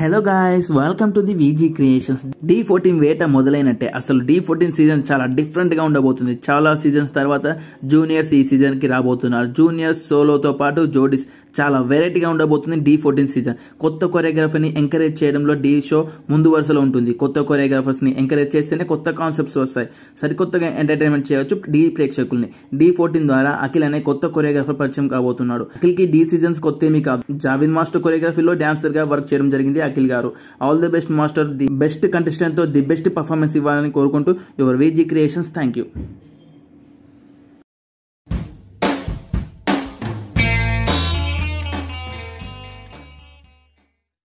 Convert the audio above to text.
hello guys welcome to the VG creations Dhee fourteen వేట మొదలైనట్టే అసలు డి ఫోర్టీన్ సీజన్ చాలా డిఫరెంట్గా ఉండబోతుంది చాలా సీజన్స్ తర్వాత జూనియర్స్ ఈ సీజన్కి రాబోతున్నారు జూనియర్స్ సోలోతో పాటు జోడీస్ చాలా వెరైటీగా ఉండబోతుంది డి ఫోర్టీన్ సీజన్ కొత్త కొరియోగ్రఫీని ఎంకరేజ్ చేయడంలో డి షో ముందు వరుసలో ఉంటుంది కొత్త ని ఎంకరేజ్ చేస్తేనే కొత్త కాన్సెప్ట్స్ వస్తాయి సరికొత్తగా ఎంటర్టైన్మెంట్ చేయవచ్చు డి ప్రేక్షకుల్ని డి ఫోర్టీన్ ద్వారా అఖిల్ అనే కొత్త కొరియోగ్రాఫర్ పరిచయం కాబోతున్నాడు అఖిల్కి డి సీజన్స్ కొత్త ఏమీ కాదు జావిన్ మాస్టర్ కొరియోగ్రఫీలో డాన్సర్గా వర్క్ చేయడం జరిగింది అఖిల్ గారు all the best master the best కంటెస్టెంట్తో ది బెస్ట్ పర్ఫార్మెన్స్ ఇవ్వాలని కోరుకుంటూ your VG creations thank you